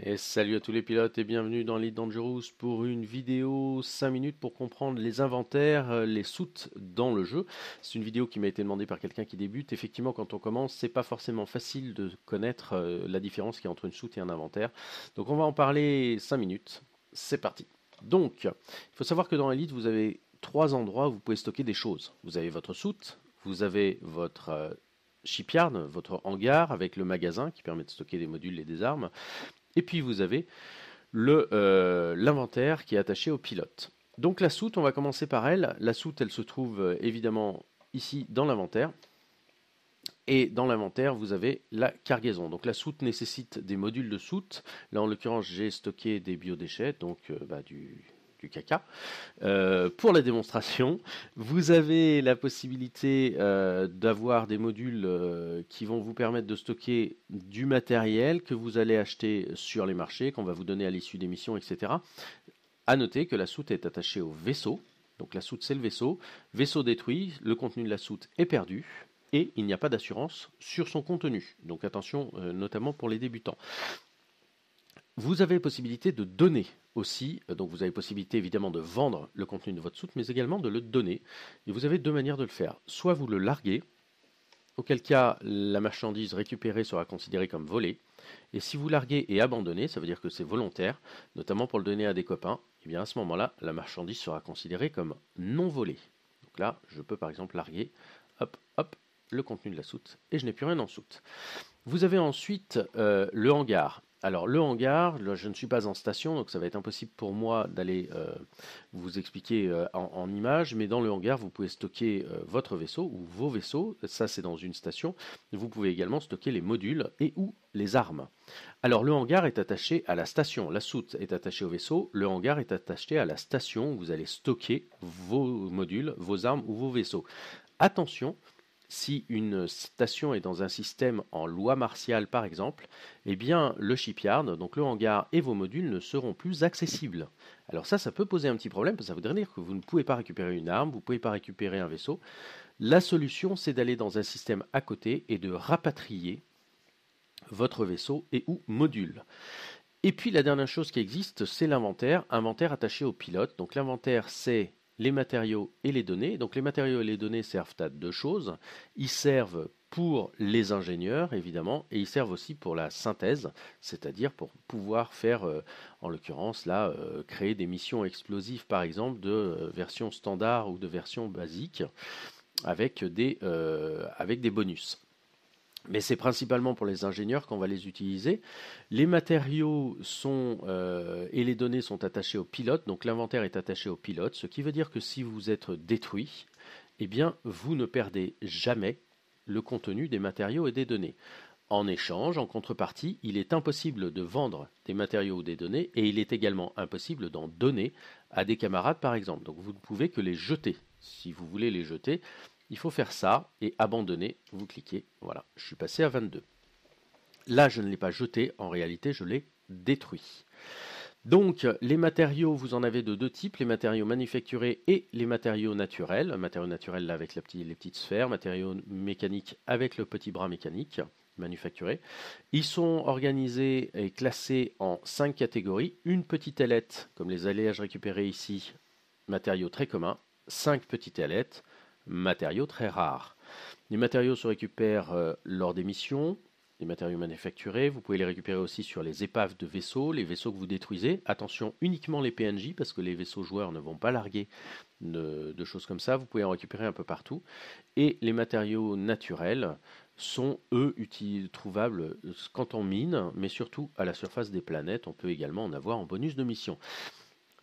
Et salut à tous les pilotes et bienvenue dans Elite Dangerous pour une vidéo 5 minutes pour comprendre les inventaires, euh, les soutes dans le jeu. C'est une vidéo qui m'a été demandée par quelqu'un qui débute. Effectivement, quand on commence, c'est pas forcément facile de connaître euh, la différence qu'il y a entre une soute et un inventaire. Donc on va en parler 5 minutes. C'est parti. Donc, il faut savoir que dans Elite, vous avez trois endroits où vous pouvez stocker des choses. Vous avez votre soute, vous avez votre euh, shipyard, votre hangar avec le magasin qui permet de stocker des modules et des armes. Et puis vous avez euh, l'inventaire qui est attaché au pilote. Donc la soute, on va commencer par elle. La soute, elle se trouve euh, évidemment ici dans l'inventaire. Et dans l'inventaire, vous avez la cargaison. Donc la soute nécessite des modules de soute. Là, en l'occurrence, j'ai stocké des biodéchets, donc euh, bah, du, du caca. Euh, pour la démonstration, vous avez la possibilité euh, d'avoir des modules euh, qui vont vous permettre de stocker du matériel que vous allez acheter sur les marchés, qu'on va vous donner à l'issue des missions, etc. À noter que la soute est attachée au vaisseau. Donc la soute, c'est le vaisseau. Vaisseau détruit, le contenu de la soute est perdu et il n'y a pas d'assurance sur son contenu. Donc attention, notamment pour les débutants. Vous avez possibilité de donner aussi, euh, donc vous avez possibilité évidemment de vendre le contenu de votre soute, mais également de le donner. Et vous avez deux manières de le faire. Soit vous le larguez, auquel cas la marchandise récupérée sera considérée comme volée. Et si vous larguez et abandonnez, ça veut dire que c'est volontaire, notamment pour le donner à des copains, et eh bien à ce moment-là, la marchandise sera considérée comme non volée. Donc là, je peux par exemple larguer, hop, hop, le contenu de la soute, et je n'ai plus rien en soute. Vous avez ensuite euh, le hangar. Alors, le hangar, je ne suis pas en station, donc ça va être impossible pour moi d'aller euh, vous expliquer euh, en, image. images, mais dans le hangar, vous pouvez stocker euh, votre vaisseau ou vos vaisseaux, ça c'est dans une station. Vous pouvez également stocker les modules et ou les armes. Alors, le hangar est attaché à la station, la soute est attachée au vaisseau, le hangar est attaché à la station où vous allez stocker vos modules, vos armes ou vos vaisseaux. Attention, si une station est dans un système en loi martiale, par exemple, eh bien, le shipyard, donc le hangar et vos modules ne seront plus accessibles. Alors ça, ça peut poser un petit problème, parce que ça voudrait dire que vous ne pouvez pas récupérer une arme, vous ne pouvez pas récupérer un vaisseau. La solution, c'est d'aller dans un système à côté et de rapatrier votre vaisseau et ou module. Et puis la dernière chose qui existe, c'est l'inventaire, inventaire attaché au pilote. Donc l'inventaire, c'est les matériaux et les données. Donc les matériaux et les données servent à deux choses. Ils servent pour les ingénieurs, évidemment, et ils servent aussi pour la synthèse, c'est-à-dire pour pouvoir faire, euh, en l'occurrence, là, euh, créer des missions explosives, par exemple, de euh, version standard ou de version basique, avec des, avec des bonus mais c'est principalement pour les ingénieurs qu'on va les utiliser. Les matériaux sont euh, et les données sont attachés au pilote, donc l'inventaire est attaché au pilote, ce qui veut dire que si vous êtes détruit, eh bien vous ne perdez jamais le contenu des matériaux et des données. En échange, en contrepartie, il est impossible de vendre des matériaux ou des données et il est également impossible d'en donner à des camarades par exemple. Donc vous ne pouvez que les jeter si vous voulez les jeter, il faut faire ça et abandonner. Vous cliquez. Voilà, je suis passé à 22. Là, je ne l'ai pas jeté. En réalité, je l'ai détruit. Donc, les matériaux, vous en avez de deux types, les matériaux manufacturés et les matériaux naturels. Matériaux naturels là avec les petites sphères, matériaux mécaniques avec le petit bras mécanique manufacturé. Ils sont organisés et classés en cinq catégories. Une petite ailette, comme les alliages récupérés ici, matériaux très communs. Cinq petites ailettes, matériaux très rares. Les matériaux se récupèrent euh, lors des missions, les matériaux manufacturés, vous pouvez les récupérer aussi sur les épaves de vaisseaux, les vaisseaux que vous détruisez. Attention uniquement les PNJ parce que les vaisseaux joueurs ne vont pas larguer de, choses comme ça, vous pouvez en récupérer un peu partout. Et les matériaux naturels sont eux trouvables euh, quand on mine, mais surtout à la surface des planètes, on peut également en avoir en bonus de mission.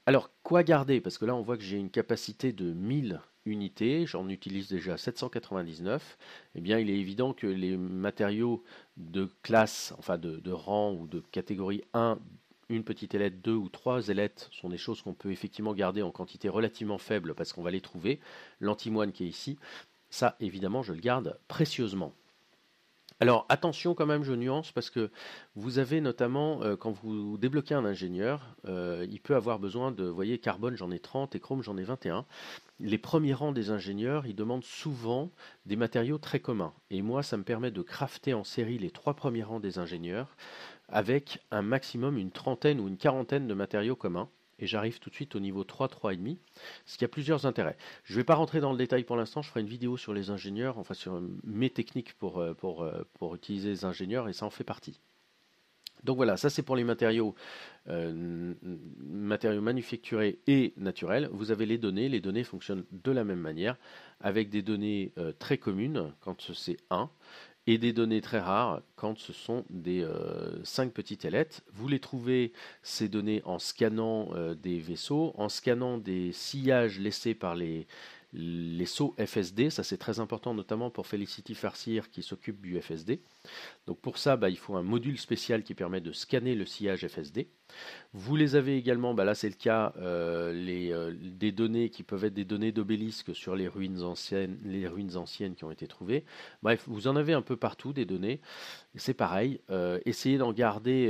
Alors, quoi garder Parce que là, on voit que j'ai une capacité de 1000 unités, j'en utilise déjà 799. Eh bien, il est évident que les matériaux de classe, enfin de, de rang ou de catégorie 1, une petite ailette, deux ou trois ailettes sont des choses qu'on peut effectivement garder en quantité relativement faible parce qu'on va les trouver. L'antimoine qui est ici, ça évidemment je le garde précieusement. Alors attention quand même, je nuance, parce que vous avez notamment, euh, quand vous débloquez un ingénieur, euh, il peut avoir besoin de, voyez, carbone j'en ai 30 et chrome j'en ai 21. Les premiers rangs des ingénieurs, ils demandent souvent des matériaux très communs. Et moi, ça me permet de crafter en série les trois premiers rangs des ingénieurs avec un maximum une trentaine ou une quarantaine de matériaux communs et j'arrive tout de suite au niveau 3, 3,5, ce qui a plusieurs intérêts. Je ne vais pas rentrer dans le détail pour l'instant, je ferai une vidéo sur les ingénieurs, enfin sur euh, mes techniques pour, euh, euh, pour, utiliser les ingénieurs, et ça en fait partie. Donc voilà, ça c'est pour les matériaux, matériaux manufacturés et naturels. Vous avez les données, les données fonctionnent de la même manière, avec des données très communes quand c'est 1, et des données très rares quand ce sont des euh, cinq petites ailettes. Vous les trouvez ces données en scannant euh, des vaisseaux, en scannant des sillages laissés par les, les sauts FSD. Ça, c'est très important, notamment pour Felicity Farcir qui s'occupe du FSD. Donc, pour ça, bah, il faut un module spécial qui permet de scanner le sillage FSD. Vous les avez également, bah, là, c'est le cas, euh, euh, des données qui peuvent être des données d'obélisque sur les ruines, anciennes, les ruines anciennes qui ont été trouvées. Bref, vous en avez un peu partout des données. C'est pareil. Euh, essayez d'en garder,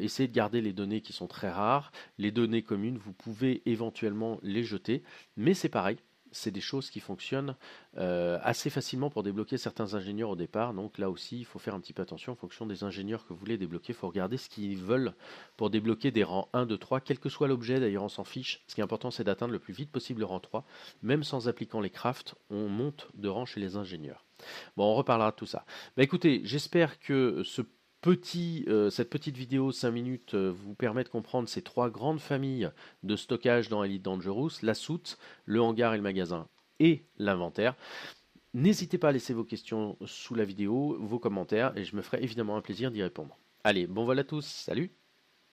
essayez de garder les données qui sont très rares. Les données communes, vous pouvez éventuellement les jeter, mais c'est pareil c'est des choses qui fonctionnent euh, assez facilement pour débloquer certains ingénieurs au départ. Donc là aussi, il faut faire un petit peu attention en fonction des ingénieurs que vous voulez débloquer. Il faut regarder ce qu'ils veulent pour débloquer des rangs 1, 2, 3, quel que soit l'objet. D'ailleurs, on s'en fiche. Ce qui est important, c'est d'atteindre le plus vite possible le rang 3. Même sans appliquer les crafts, on monte de rang chez les ingénieurs. Bon, on reparlera de tout ça. Bah écoutez, j'espère que ce petit, euh, cette petite vidéo 5 minutes euh, vous permet de comprendre ces trois grandes familles de stockage dans Elite Dangerous, la soute, le hangar et le magasin et l'inventaire. N'hésitez pas à laisser vos questions sous la vidéo, vos commentaires, et je me ferai évidemment un plaisir d'y répondre. Allez, bon voilà à tous, salut